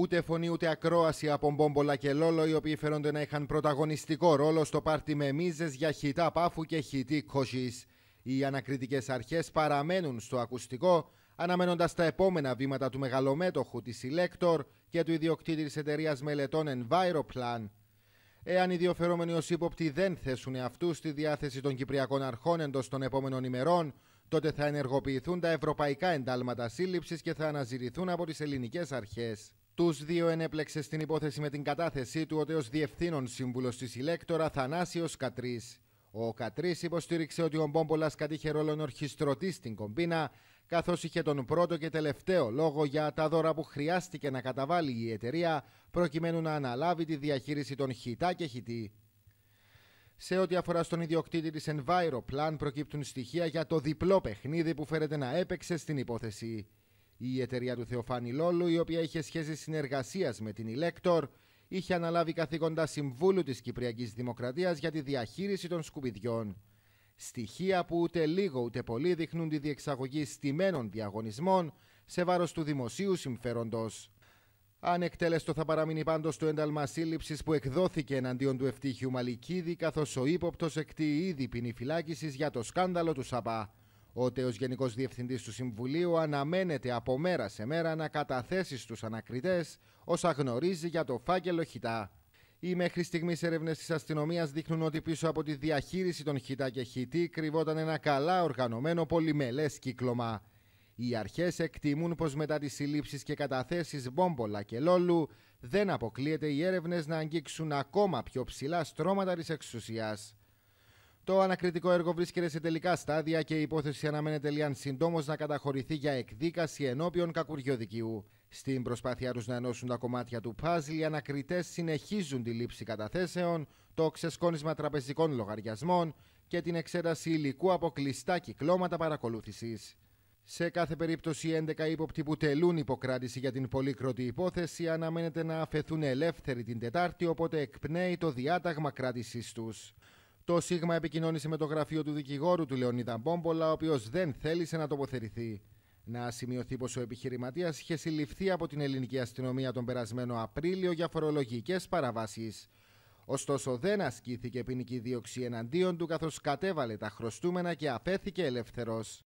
Ούτε φωνή ούτε ακρόαση από Μπόμπολα και Λόλο, οι οποίοι φαίνονται να είχαν πρωταγωνιστικό ρόλο στο πάρτι με μίζες για χιτά πάφου και χιτή Οι ανακριτικές αρχές παραμένουν στο ακουστικό, αναμένοντας τα επόμενα βήματα του μεγαλομέτωχου της Elector και του ιδιοκτήτη της εταιρείας μελετών Enviroplan. Εάν οι δύο φερόμενοι ως ύποπτοι δεν θέσουν αυτού στη διάθεση των Κυπριακών Αρχών εντός των επόμενων ημερών, τότε θα ενεργοποιηθούν τα ευρωπαϊκά εντάλματα σύλληψης και θα αναζητηθούν από τις ελληνικές αρχές. Τους δύο ενέπλεξε στην υπόθεση με την κατάθεσή του ο ω διευθύνων σύμβουλος της ηλέκτορα Θανάσιος Κατρί. Ο Κατρί υποστήριξε ότι ο Μπόμπολας κατήχε ρόλο ενορχιστρωτής στην κομπίνα, καθώς είχε τον πρώτο και τελευταίο λόγο για τα δώρα που χρειάστηκε να καταβάλει η εταιρεία προκειμένου να αναλάβει τη διαχείριση των χιτά και χιτή. Σε ό,τι αφορά στον ιδιοκτήτη της Enviroplan προκύπτουν στοιχεία για το διπλό παιχνίδι που φέρεται να έπαιξε στην υπόθεση. Η εταιρεία του Θεοφάνη Λόλου, η οποία είχε σχέση συνεργασίας με την Ηλέκτορ, είχε αναλάβει καθήκοντα συμβούλου της Κυπριακής Δημοκρατίας για τη διαχείριση των σκουπιδιών. Στοιχεία που ούτε λίγο ούτε πολύ δείχνουν τη διεξαγωγή στημένων διαγωνισμών σε βάρος του δημοσίου συμφέροντος. Ανεκτέλεστο θα παραμείνει πάντως το ένταλμα σύλληψης που εκδόθηκε εναντίον του ευτύχιου Μαλικίδη, καθώς ο ύποπτος εκτεί ήδη ποινή για το σκάνδαλο του ΣΑΠΑ. Ο τέος Γενικός Διευθυντής του Συμβουλίου αναμένεται από μέρα σε μέρα να καταθέσει στους ανακριτές όσα γνωρίζει για το φάκελο Χιτά. Οι μέχρι στιγμής έρευνες της αστυνομίας δείχνουν ότι πίσω από τη διαχείριση των Χιτά και Χιτή κρυβόταν ένα καλά οργανωμένο πολυμελές κύκλωμα. Οι αρχές εκτιμούν πως μετά τις συλλήψεις και καταθέσεις Μπόμπολα και Λόλου δεν αποκλείεται οι έρευνες να αγγίξουν ακόμα πιο ψηλά στρώματα της εξουσίας. Το ανακριτικό έργο βρίσκεται σε τελικά στάδια και η υπόθεση αναμένεται λιάν συντόμως να καταχωρηθεί για εκδίκαση ενώπιον κακουριοδικίου. Στην προσπάθειά τους να ενώσουν τα κομμάτια του παζλ, οι ανακριτές συνεχίζουν τη λήψη καταθέσεων, το ξεσκόνισμα τραπεζικών λογαριασμών και την εξέταση υλικού από κλειστά κυκλώματα παρακολούθησης. Σε κάθε περίπτωση, οι 11 ύποπτοι που τελούν υποκράτηση για την πολύκροτη υπόθεση αναμένεται να αφαιθούν ελεύθεροι την Τετάρτη, οπότε εκπνέει το διάταγμα κράτησής τους. Το ΣΥΓΜΑ επικοινώνησε με το γραφείο του δικηγόρου του Λεωνίδα Μπόμπολα, ο οποίος δεν θέλησε να τοποθετηθεί. Να σημειωθεί πως ο επιχειρηματίας είχε συλληφθεί από την ελληνική αστυνομία τον περασμένο Απρίλιο για φορολογικές παραβάσεις. Ωστόσο, δεν ασκήθηκε ποινική δίωξη εναντίον του, καθώς κατέβαλε τα χρωστούμενα και απέθηκε ελεύθερος.